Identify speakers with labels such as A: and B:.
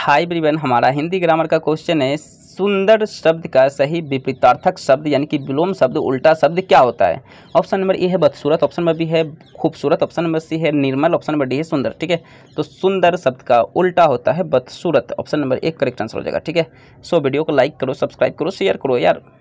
A: high ब्रिवन हमारा Hindi grammar का question है सुंदर शब्द का सही विपरीतार्थक शब्द यानी कि विलोम शब्द उल्टा शब्द क्या होता है ऑप्शन नंबर ए है बदसूरत ऑप्शन नंबर बी है खूबसूरत ऑप्शन नंबर सी है निर्मल ऑप्शन नंबर डी है सुंदर ठीक है तो सुंदर शब्द का उल्टा होता है बदसूरत ऑप्शन नंबर एक करेक्ट आंसर हो जाएगा ठीक है सो वीडियो को लाइक करो सब्सक्राइब करो शेयर करो यार